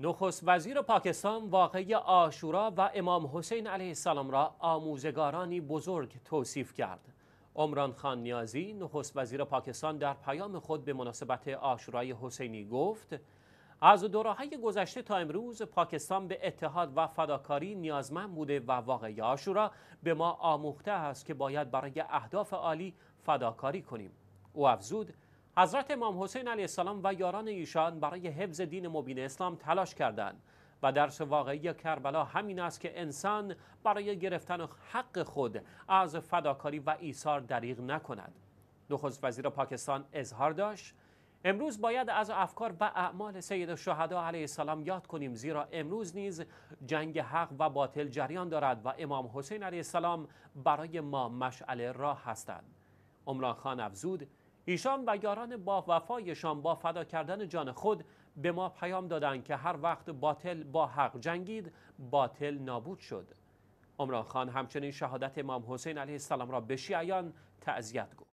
نخست وزیر پاکستان واقعی آشورا و امام حسین علیه السلام را آموزگارانی بزرگ توصیف کرد. عمران خان نیازی نخست وزیر پاکستان در پیام خود به مناسبت آشورای حسینی گفت از های گذشته تا امروز پاکستان به اتحاد و فداکاری نیازمند بوده و واقعی آشورا به ما آموخته است که باید برای اهداف عالی فداکاری کنیم. او افزود حضرت امام حسین علیه السلام و یاران ایشان برای حفظ دین مبین اسلام تلاش کردند و درس واقعی کربلا همین است که انسان برای گرفتن حق خود از فداکاری و ایثار دریغ نکند نخست وزیر پاکستان اظهار داشت امروز باید از افکار و اعمال سید شهدا علیه السلام یاد کنیم زیرا امروز نیز جنگ حق و باطل جریان دارد و امام حسین علیه السلام برای ما مشعل راه هستند عمران خان افزود ایشان و یاران با وفایشان با فدا کردن جان خود به ما پیام دادند که هر وقت باطل با حق جنگید باطل نابود شد عمران خان همچنین شهادت امام حسین علیه السلام را به شیعیان تعذیت گفت